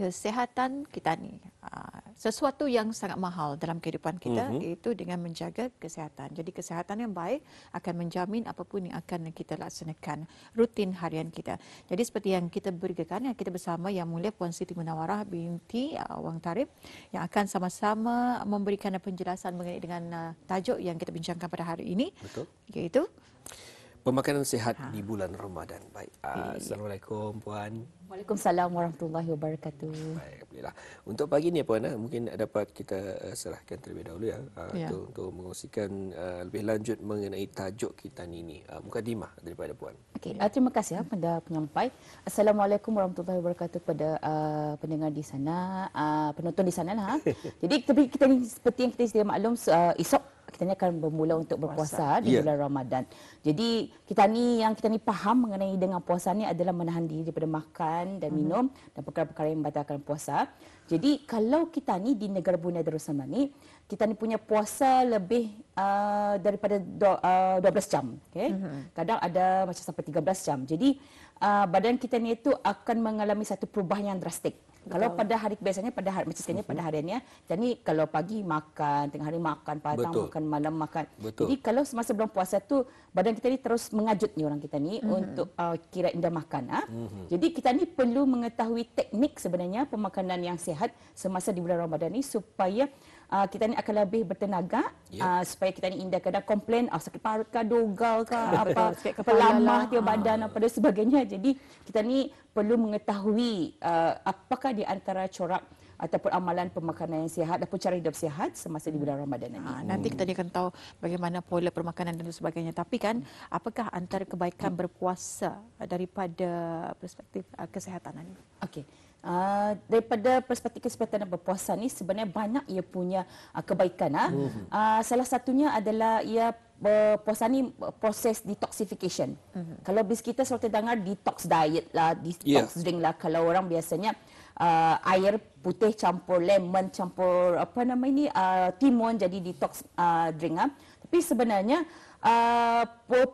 Kesehatan kita ni. Ah, sesuatu yang sangat mahal dalam kehidupan kita uh-huh. Mhm. iaitu dengan menjaga kesehatan. Jadi kesehatan yang baik akan menjamin apapun yang akan kita laksanakan rutin harian kita. Jadi seperti yang kita bergerakkan, kita bersama yang mulia Puan Siti Munawarah binti ah, Wang Tarif yang akan sama-sama memberikan penjelasan mengenai dengan ah, tajuk yang kita bincangkan pada hari ini. Betul. Iaitu pemakanan sehat ha. di bulan Ramadan. Baik. Uh, Assalamualaikum puan. Waalaikumsalam warahmatullahi wabarakatuh. Baik, alhamdulillah. Untuk pagi ni puan, uh, mungkin dapat kita eh, serahkan terlebih dahulu ya, ah, ya. Untuk, untuk mengusikan eh, lebih lanjut mengenai tajuk kita ni ni. Uh, mukadimah daripada puan. Okey, terima kasih ya pada penyampai. Assalamualaikum warahmatullahi wabarakatuh kepada uh, pendengar di sana, uh, penonton di sana lah. Jadi kita kita ni seperti yang kita sedia maklum uh, esok kita ni akan bermula untuk berpuasa puasa. di yeah. bulan Ramadan. Jadi kita ni yang kita ni faham mengenai dengan puasa ni adalah menahan diri daripada makan dan mhm. minum mm-hmm. dan perkara-perkara yang membatalkan puasa. Jadi kalau kita ni di negara Brunei Darussalam ni, kita ni punya puasa lebih uh, daripada do, uh, 12 jam. Okay? Mm-hmm. Kadang ada macam sampai 13 jam. Jadi uh, badan kita ni itu akan mengalami satu perubahan yang drastik. Kalau pada hari biasanya pada hari mestinya uh pada mhm. hariannya. Jadi kalau pagi makan, tengah hari makan, petang makan, malam makan. Betul. Jadi kalau semasa bulan puasa tu badan kita ni terus mengajut ni orang kita ni uh-huh. untuk uh, kira indah makan ha? uh-huh. Jadi kita ni perlu mengetahui teknik sebenarnya pemakanan yang sihat semasa di bulan Ramadan ni supaya uh, kita ni akan lebih bertenaga yeah. Ya. uh, supaya kita ni indah kadang komplain oh, sakit parut ke dogal ke apa sakit kepala lah. dia lah. badan apa dan sebagainya jadi kita ni perlu mengetahui uh, apakah di antara corak ataupun amalan pemakanan yang sihat ataupun cara hidup sihat semasa di bulan Ramadan ini. Ha, nanti kita akan tahu bagaimana pola permakanan dan sebagainya. Tapi kan, apakah antara kebaikan berpuasa daripada perspektif uh, kesehatan ini? Okey. Uh, daripada perspektif kesihatan dan berpuasa ni sebenarnya banyak ia punya uh, kebaikan ah. Uh. Uh, salah satunya adalah ia puasa ni proses detoxification. Uh mhm. -huh. Kalau bis kita selalu dengar detox diet lah, detox yeah. drink lah kalau orang biasanya uh, air putih campur lemon campur apa nama ini uh, timun jadi detox uh, drink ah. Tapi sebenarnya uh,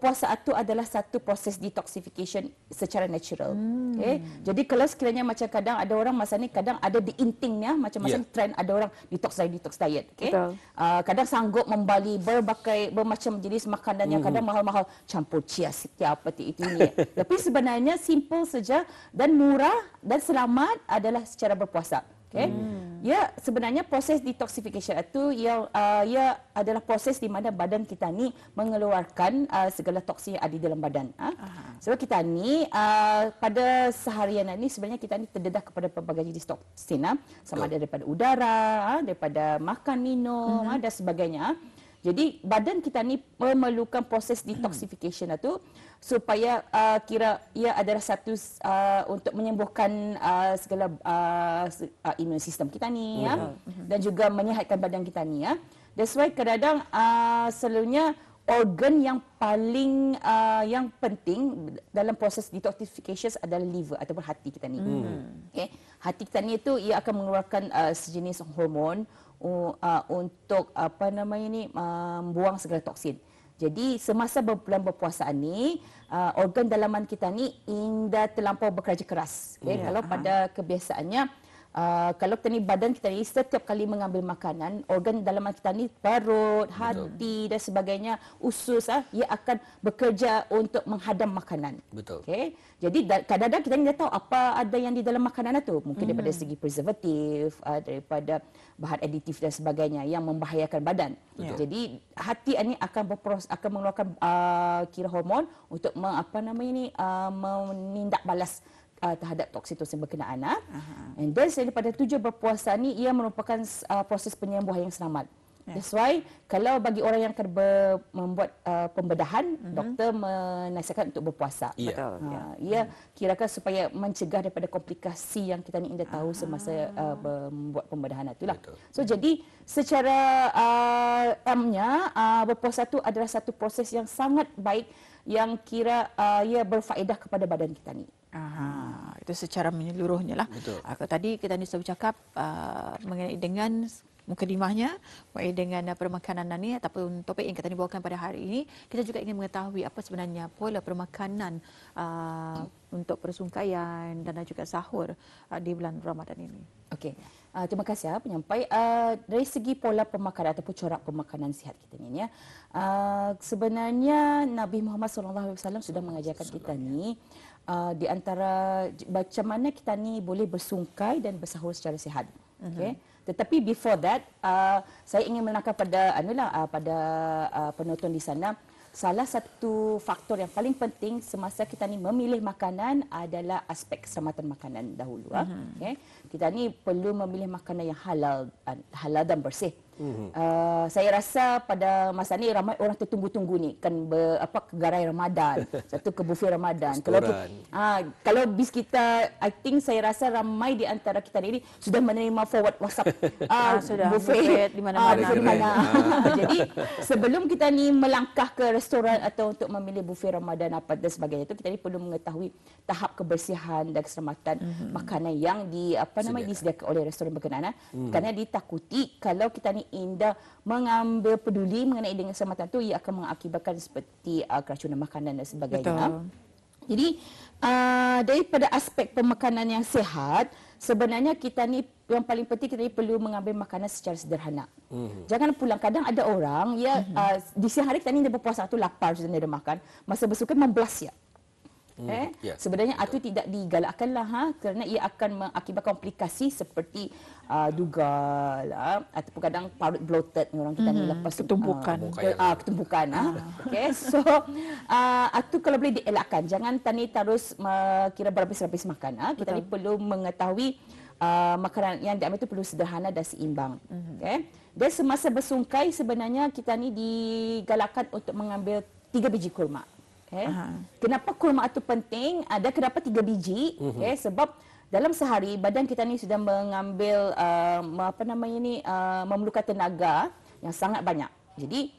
puasa itu adalah satu proses detoxification secara natural. Hmm. Okay? Jadi kalau sekiranya macam kadang ada orang masa ni kadang ada diintingnya macam macam yeah. trend ada orang detox diet detox diet. Okay? Uh, kadang sanggup membeli berbagai bermacam jenis makanan yang hmm. kadang mahal-mahal campur chia setiap peti itu ni. Tapi sebenarnya simple saja dan murah dan selamat adalah secara berpuasa. Okay. Hmm. Ya, sebenarnya proses detoxification itu ia, ya, uh, ia ya adalah proses di mana badan kita ni mengeluarkan uh, segala toksin yang ada dalam badan. Uh. Ah. Sebab kita ni uh, pada seharian ini sebenarnya kita ni terdedah kepada pelbagai jenis toksin. Uh, sama ada daripada udara, uh, daripada makan, minum uh-huh. uh, dan sebagainya. Uh. Jadi badan kita ni memerlukan proses detoxification lah tu supaya uh, kira ia adalah satu uh, untuk menyembuhkan uh, segala uh, uh imun sistem kita ni ya yeah. Mhm. dan juga menyehatkan badan kita ni ya. That's why kadang uh, selalunya organ yang paling uh, yang penting dalam proses detoxification adalah liver ataupun hati kita ni. Mm. Okay. Hati kita ni itu ia akan mengeluarkan uh, sejenis hormon uh, untuk apa nama ini uh, buang segala toksin. Jadi semasa bulan berpuasa ni uh, organ dalaman kita ni indah terlampau bekerja keras. Okay? Eh, yeah. Kalau pada kebiasaannya Uh, kalau kita ni badan kita ni setiap kali mengambil makanan organ dalaman kita ni perut, hati Betul. dan sebagainya usus ah ia akan bekerja untuk menghadam makanan. Betul. Okay. Jadi kadang-kadang kita ni tak tahu apa ada yang di dalam makanan itu Mungkin hmm. daripada mm-hmm. segi preservatif, uh, daripada bahan aditif dan sebagainya yang membahayakan badan. Betul. Ya. Jadi hati ini akan berproses akan mengeluarkan uh, kira hormon untuk apa nama ini uh, menindak balas uh, terhadap toksitosin berkenaan. Uh. And then daripada tujuh berpuasa ni ia merupakan uh, proses penyembuhan yang selamat. Yeah. That's why kalau bagi orang yang akan membuat uh, pembedahan, mm-hmm. doktor menasihatkan untuk berpuasa. Yeah. Betul. Uh, ha, yeah. Ia hmm. kirakan supaya mencegah daripada komplikasi yang kita ni indah tahu semasa ah. uh, membuat pembedahan itulah. Betul. So yeah. jadi secara uh, M-nya, uh, berpuasa itu adalah satu proses yang sangat baik yang kira uh, ia berfaedah kepada badan kita ni. Aha, itu secara menyeluruhnya lah. Betul. Ah, tadi kita ni sudah bercakap uh, mengenai dengan mukadimahnya mengenai dengan uh, permakanan ini ataupun topik yang kita ni bawakan pada hari ini kita juga ingin mengetahui apa sebenarnya pola permakanan uh, hmm. untuk persungkaian dan juga sahur uh, di bulan Ramadan ini. Okey. Uh, terima kasih ya uh, penyampai. Uh, dari segi pola pemakanan ataupun corak pemakanan sihat kita ni ya. Uh, sebenarnya Nabi Muhammad SAW sudah mengajarkan kita ni uh, di antara macam mana kita ni boleh bersungkai dan bersahur secara sihat. Uh-huh. Okey. Tetapi before that uh, saya ingin menakar pada anulah uh, pada uh, penonton di sana salah satu faktor yang paling penting semasa kita ni memilih makanan adalah aspek keselamatan makanan dahulu. Uh-huh. Ah. Mhm. Okay. Kita ni perlu memilih makanan yang halal, ah, halal dan bersih. Uh, saya rasa pada masa ni ramai orang tertunggu-tunggu ni kan ber, apa kegarai Ramadan satu ke bufet Ramadan kalau uh, kalau bis kita I think saya rasa ramai di antara kita ni sudah menerima forward WhatsApp uh, ah, sudah bufet di mana-mana jadi sebelum kita ni melangkah ke restoran atau untuk memilih bufet Ramadan apa dan sebagainya itu kita ni perlu mengetahui tahap kebersihan dan keselamatan mm-hmm. makanan yang di apa nama disediakan oleh restoran berkenaan eh. mm-hmm. kerana ditakuti kalau kita ni indah mengambil peduli mengenai dengan keselamatan tu ia akan mengakibatkan seperti uh, keracunan makanan dan sebagainya. Betul. Jadi uh, daripada aspek pemakanan yang sihat sebenarnya kita ni yang paling penting kita ni perlu mengambil makanan secara sederhana. Mm-hmm. Jangan pulang kadang ada orang ya mm-hmm. uh, di siang hari kita ni dia berpuasa tu lapar sebenarnya dia makan masa bersuka membelas ya. Hmm, eh? yeah, Sebenarnya betul. itu tidak digalakkanlah ha? kerana ia akan mengakibatkan komplikasi seperti uh, dugal ha? ataupun kadang parut bloated orang kita mm-hmm. lepas ketumpukan. Uh, ah, ketumpukan. Ha. Ah, ha? okay? So, uh, itu kalau boleh dielakkan. Jangan tani terus uh, kira berapa-berapa makan. Ha? Kita ni perlu mengetahui uh, makanan yang diambil itu perlu sederhana dan seimbang. Mm-hmm. Okay? Dan semasa bersungkai sebenarnya kita ni digalakkan untuk mengambil tiga biji kurma. Eh? Kenapa kurma itu penting? Ada kenapa tiga biji? Uh-huh. Eh? Sebab dalam sehari badan kita ni sudah mengambil uh, apa namanya ni uh, memerlukan tenaga yang sangat banyak. Jadi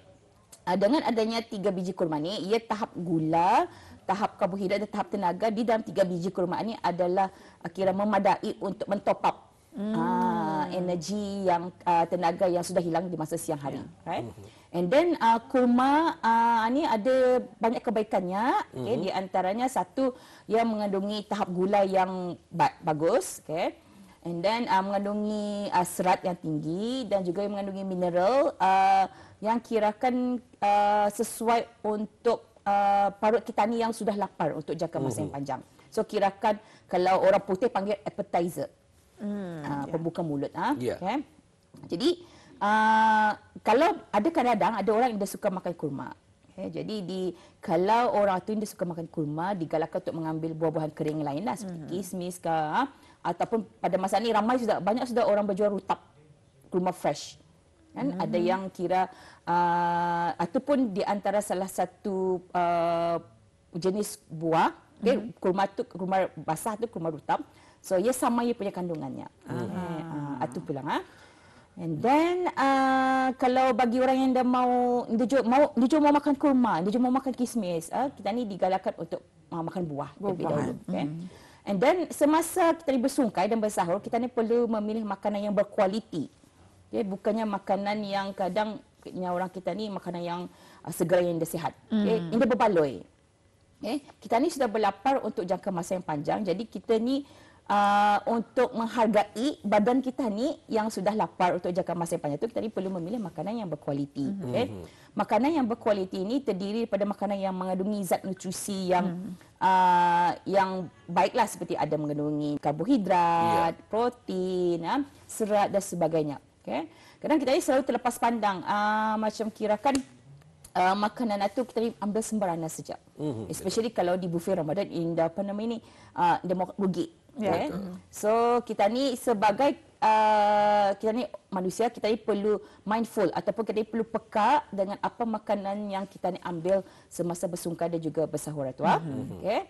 uh, dengan adanya tiga biji kurma ni, ia tahap gula, tahap karbohidrat dan tahap tenaga di dalam tiga biji kurma ni adalah uh, kira memadai untuk mentopap hmm. uh, energi yang uh, tenaga yang sudah hilang di masa siang hari. Yeah. Right? Uh-huh. And then uh, kurma uh, ni ada banyak kebaikannya. Okay? Mm-hmm. Di antaranya satu, ia mengandungi tahap gula yang ba- bagus. Okay? And then uh, mengandungi uh, serat yang tinggi dan juga mengandungi mineral uh, yang kirakan uh, sesuai untuk uh, parut kita ni yang sudah lapar untuk jangka masa mm-hmm. yang mhm. panjang. So kirakan kalau orang putih panggil appetizer. Mm, uh, ah, yeah. Pembuka mulut. Uh, ah, yeah. okay? Jadi... Ah, kalau ada kadang-kadang ada orang yang dia suka makan kurma. Okay, ya, jadi di kalau orang tu dia suka makan kurma, digalakkan untuk mengambil buah-buahan kering lainlah seperti hmm kismis ke ah. ataupun pada masa ni ramai sudah banyak sudah orang berjual rutab kurma fresh. Kan hmm ada yang kira uh, ataupun di antara salah satu uh, jenis buah, okay, hmm kurma tu kurma basah tu kurma rutab. So ia sama ia punya kandungannya. Mm-hmm. Uh, eh, atu pulang ah. Ha? And then uh, kalau bagi orang yang dah mau dijo mau dijo mau makan kurma, dijo mau makan kismis, uh, kita ni digalakkan untuk uh, makan buah lebih dahulu, Okay? Mm. And then semasa kita ni bersungkai dan bersahur, kita ni perlu memilih makanan yang berkualiti. Okay? Ya, bukannya makanan yang kadang orang kita ni makanan yang uh, segera yang dia sihat. Okay? Mm. Ini berbaloi. Okay? Ya, kita ni sudah berlapar untuk jangka masa yang panjang, jadi kita ni uh, untuk menghargai badan kita ni yang sudah lapar untuk jaga masa yang panjang tu kita ni perlu memilih makanan yang berkualiti mm-hmm. okay? Mhm. makanan yang berkualiti ini terdiri daripada makanan yang mengandungi zat nutrisi yang mm-hmm. uh, yang baiklah seperti ada mengandungi karbohidrat yeah. protein uh, serat dan sebagainya okay? kadang kita ni selalu terlepas pandang uh, macam kirakan Uh, makanan itu kita ambil sembarangan saja. Mm-hmm. Especially kalau di buffet Ramadan in the apa nama ini uh, the rugi. Ya. Yeah. Eh. So kita ni sebagai uh, kita ni manusia kita ni perlu mindful ataupun kita ni perlu peka dengan apa makanan yang kita ni ambil semasa bersungkai dan juga bersahur itu ah. Mm-hmm. Okay.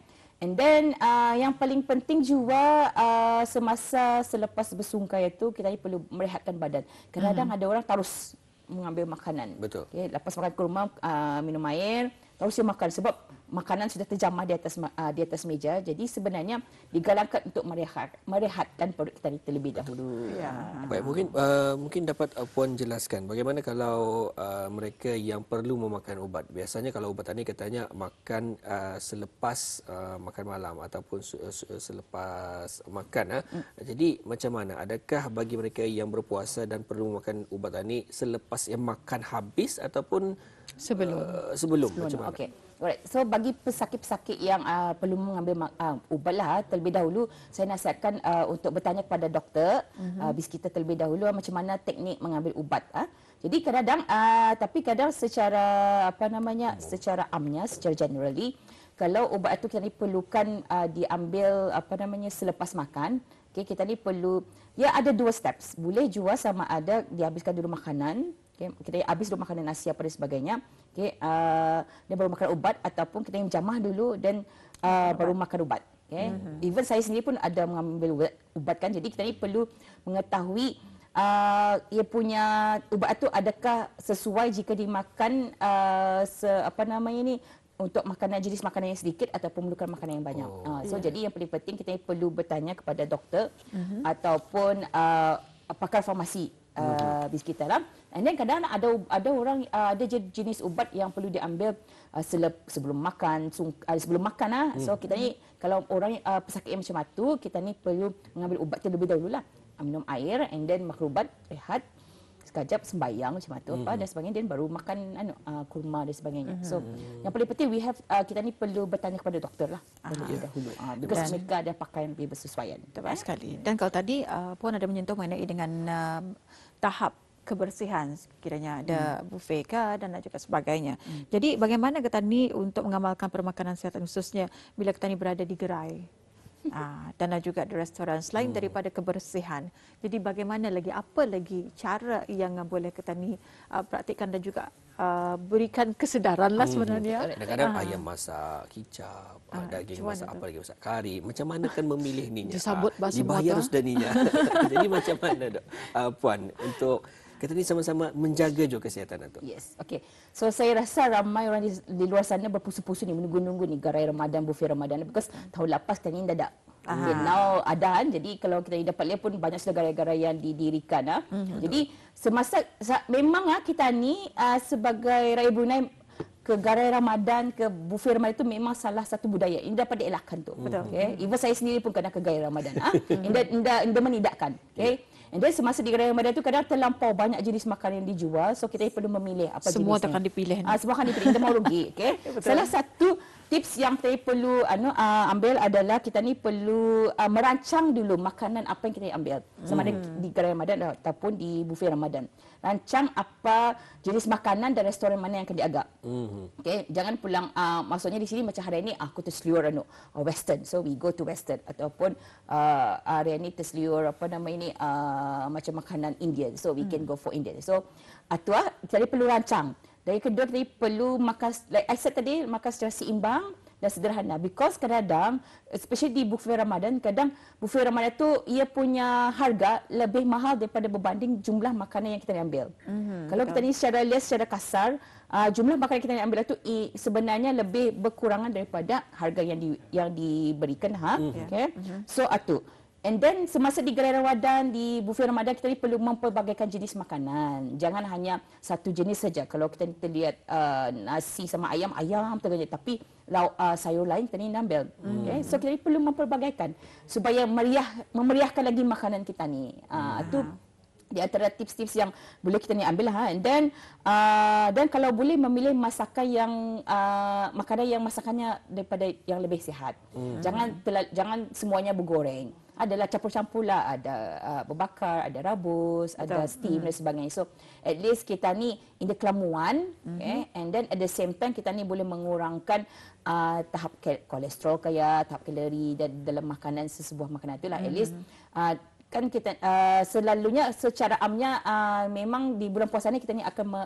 And then uh, yang paling penting juga uh, semasa selepas bersungkai itu kita ni perlu merehatkan badan. Kadang-kadang mm-hmm. ada orang terus mengambil makanan. Betul. Okay. lepas makan kurma uh, minum air, terus dia makan sebab makanan sudah terjamah di atas uh, di atas meja jadi sebenarnya digalakkan untuk merehat merehatkan perut kita terlebih dahulu ya ah. baik mungkin uh, mungkin dapat uh, puan jelaskan bagaimana kalau uh, mereka yang perlu memakan ubat biasanya kalau ubat ini katanya makan uh, selepas uh, makan malam ataupun su- selepas makan uh. hmm. jadi macam mana adakah bagi mereka yang berpuasa dan perlu makan ubat ini selepas yang makan habis ataupun sebelum uh, sebelum, sebelum macam okey Alright. So bagi pesakit-pesakit yang uh, perlu mengambil uh, ah, ubatlah terlebih dahulu saya nasihatkan uh, untuk bertanya kepada doktor mm-hmm. uh, bis kita terlebih dahulu macam mana teknik mengambil ubat uh. Jadi kadang uh, tapi kadang secara apa namanya oh. secara amnya secara generally kalau ubat itu kita ni perlukan uh, diambil apa namanya selepas makan okay, kita ni perlu ya ada dua steps boleh jual sama ada dihabiskan dulu makanan Okay, kita habis dulu makanan nasi apa dan sebagainya. Okay, uh, dia baru makan ubat ataupun kita yang jamah dulu dan uh, baru makan ubat. Okay. Mm-hmm. Even saya sendiri pun ada mengambil ubat, ubat kan. Jadi kita ni perlu mengetahui uh, ia punya ubat itu adakah sesuai jika dimakan uh, se, apa namanya ni untuk makanan jenis makanan yang sedikit ataupun memerlukan makanan yang banyak. Oh. Uh, so yeah. jadi yang paling penting kita perlu bertanya kepada doktor mm-hmm. ataupun uh, pakar farmasi uh, mhm. ah, di sekitar lah. And then kadang kadang ada ada orang uh, ada jenis ubat yang perlu diambil uh, selep, sebelum makan sung, uh, sebelum makan lah. Hmm. So kita ni kalau orang uh, pesakit yang macam tu kita ni perlu mengambil ubat terlebih dahulu lah. Minum air and then makrubat rehat sekejap sembayang macam tu hmm. apa dan sebagainya dan baru makan anu uh, kurma dan sebagainya. Hmm. So yang paling penting we have uh, kita ni perlu bertanya kepada doktor lah. Ya. dahulu. Uh, because mereka ada pakaian lebih bersesuaian. Tepat eh? sekali. Dan kalau tadi uh, pun ada menyentuh mengenai dengan uh, tahap kebersihan kiranya ada hmm. buffet ke dan juga sebagainya. Hmm. Jadi bagaimana kita ni untuk mengamalkan permakanan sehat khususnya bila ni berada di gerai aa, ah, dan juga di restoran selain hmm. daripada kebersihan. Jadi bagaimana lagi apa lagi cara yang boleh ketani uh, ah, praktikkan dan juga Uh, berikan kesedaran lah hmm, sebenarnya. Ah. Kadang-kadang hmm. ayam masak, kicap, ha, daging masak, apa lagi masak, kari. Macam mana kan memilih ni? Disambut bahasa Melayu. Dibayar sudah ni. Jadi macam mana dok? Uh, puan, untuk kita ni sama-sama menjaga juga kesihatan Datuk. Yes. Okay. So saya rasa ramai orang di, di luar sana berpusu-pusu ni menunggu-nunggu ni gerai Ramadan bufet Ramadan because tahun lepas kan ni dah ada Okay, now ada kan jadi kalau kita dapat lihat pun banyak sudah gerai-gerai yang didirikan ah. Mm-hmm. Jadi semasa memang ah, kita ni ah, sebagai rakyat Brunei ke gerai Ramadan ke bufet Ramadan itu memang salah satu budaya ini dapat dielakkan tu. Betul. Mm-hmm. Okey. Even saya sendiri pun kena ke gerai Ramadan ah. Ini dah menidakkan. okay. Yeah. And then semasa di kedai Ramadan tu kadang terlampau banyak jenis makanan yang dijual. So kita perlu memilih apa jenis jenisnya. Semua akan dipilih. Ah, semua akan dipilih. Kita mahu rugi. Okay? Salah satu tips yang kita perlu anu, uh, ambil adalah kita ni perlu uh, merancang dulu makanan apa yang kita ambil. Sama ada hmm. di kedai Ramadan ataupun di bufet Ramadan rancang apa jenis makanan dan restoran mana yang akan diagak. Mm-hmm. Okay, jangan pulang. Uh, maksudnya di sini macam hari ini ah, aku terseliur anu uh, Western, so we go to Western ataupun uh, hari ini terseliur apa nama ini uh, macam makanan Indian, so we mm. can hmm. go for Indian. So atuah, jadi perlu rancang. Dari kedua, tadi perlu makan, like I said tadi, makan secara seimbang dan sederhana because kadang-kadang especially di buffet Ramadan kadang buffet Ramadan tu ia punya harga lebih mahal daripada berbanding jumlah makanan yang kita ambil. Mm-hmm. Kalau kita ni secara lihat secara kasar uh, jumlah makanan yang kita ambil tu i, sebenarnya lebih berkurangan daripada harga yang di yang diberikan ha. Mm-hmm. Okay. Mm-hmm. So atuk And then semasa di gerai Ramadan di bufet Ramadan kita ni perlu memperbagaikan jenis makanan. Jangan hanya satu jenis saja. Kalau kita ni terlihat uh, nasi sama ayam, ayam terganya tapi lau uh, sayur lain kita ni nambil. Hmm. Okay? So kita ni perlu memperbagaikan supaya meriah memeriahkan lagi makanan kita ni. Uh, hmm. di antara tips-tips yang boleh kita ni ambil lah, ha and then uh, dan kalau boleh memilih masakan yang uh, makanan yang masakannya daripada yang lebih sihat. Hmm. Jangan jangan semuanya bergoreng adalah campur-campur lah ada uh, berbakar ada rabus Betul. ada steam hmm. dan sebagainya so at least kita ni in the kelamuan mm-hmm. okay, and then at the same time kita ni boleh mengurangkan uh, tahap kolesterol kaya tahap kalori dan dalam makanan sesebuah makanan tu lah. at mhm. least uh, kan kita uh, selalunya secara amnya uh, memang di bulan puasa ni kita ni akan me,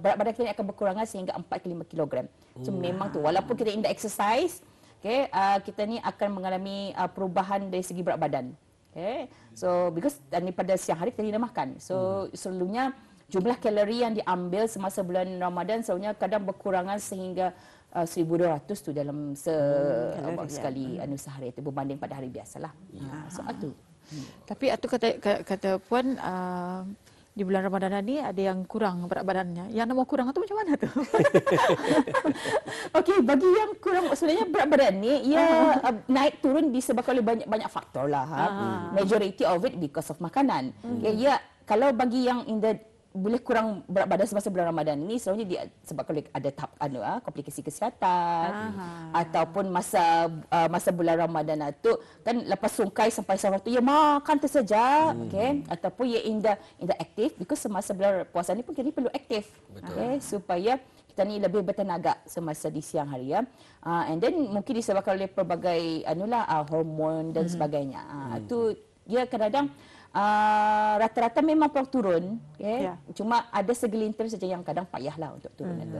berat badan kita ni akan berkurangan sehingga 4 ke 5 kilogram. So oh. memang tu walaupun kita in the exercise okay, uh, kita ni akan mengalami uh, perubahan dari segi berat badan. Okay. So because dan uh, pada siang hari kita tidak makan. So hmm. selalunya jumlah kalori yang diambil semasa bulan Ramadan selalunya kadang berkurangan sehingga uh, 1200 tu dalam se hmm, kalori, uh, ya. sekali ya. anu sehari itu berbanding pada hari biasalah. Ya. Uh, ha, so itu. Hmm. Tapi atu kata kata puan uh, di bulan Ramadan ini ada yang kurang berat badannya. Yang nama kurang itu macam mana tu? Okey, bagi yang kurang sebenarnya berat badan ni ia uh, naik turun disebabkan oleh banyak-banyak faktor lah. Ha. Uh. Majority of it because of makanan. Hmm. Ya, ya, kalau bagi yang in the boleh kurang berat badan semasa bulan Ramadan ni selalunya dia sebab kalau ada tap anu ah komplikasi kesihatan Aha. ataupun masa uh, masa bulan Ramadan ah, tu kan lepas sungkai sampai sahur tu ya makan saja, hmm. okey ataupun ya in the in the active because semasa bulan puasa ni pun kita ni perlu aktif okey supaya kita ni lebih bertenaga semasa di siang hari ya uh, and then mungkin disebabkan oleh pelbagai anulah uh, hormon dan hmm. sebagainya uh, hmm. tu dia kadang-kadang Ah, rata-rata memang perlu turun okay? Ya. yeah. cuma ada segelintir saja yang kadang payahlah untuk turun hmm. itu.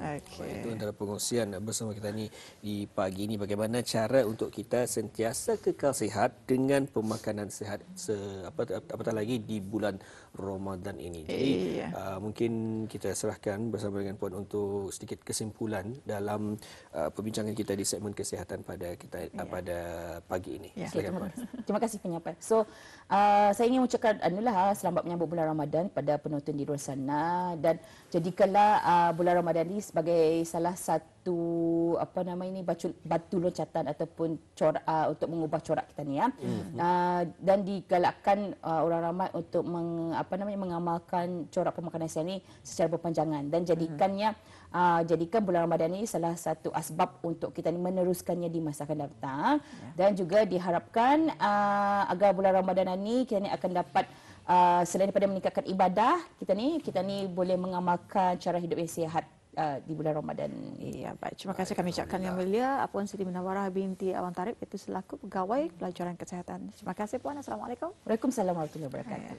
Okay. itu antara pengongsian bersama kita ni di pagi ini bagaimana cara untuk kita sentiasa kekal sihat dengan pemakanan sihat se apa apatah lagi di bulan Ramadan ini. Jadi eh, yeah. uh, mungkin kita serahkan bersama dengan puan untuk sedikit kesimpulan dalam uh, perbincangan kita di segmen kesihatan pada kita yeah. pada pagi ini. Yeah. Ya. Silakan, okay, puan. Terima kasih penyapa. So uh, Ah, saya ingin ucapkan adalah ah, selamat menyambut bulan Ramadan pada penonton di luar sana dan jadikanlah uh, bulan Ramadan ini sebagai salah satu batu apa nama ini batu, batu loncatan ataupun corak uh, untuk mengubah corak kita ni ya. Mm -hmm. uh, dan digalakkan uh, orang ramai untuk meng, apa namanya mengamalkan corak pemakanan sihat ni secara berpanjangan dan jadikannya mm -hmm. Uh, jadikan bulan Ramadan ini salah satu asbab untuk kita meneruskannya di masa akan datang yeah. dan juga diharapkan uh, agar bulan Ramadan ini kita ni akan dapat uh, selain daripada meningkatkan ibadah kita ni kita ni boleh mengamalkan cara hidup yang sihat uh, di bulan Ramadan. Ya, baik. Terima kasih kami ucapkan yang mulia Apuan Siti Minawarah binti Awang Tarif itu selaku pegawai pelajaran kesehatan. Terima kasih Puan. Assalamualaikum. Waalaikumsalam warahmatullahi wabarakatuh.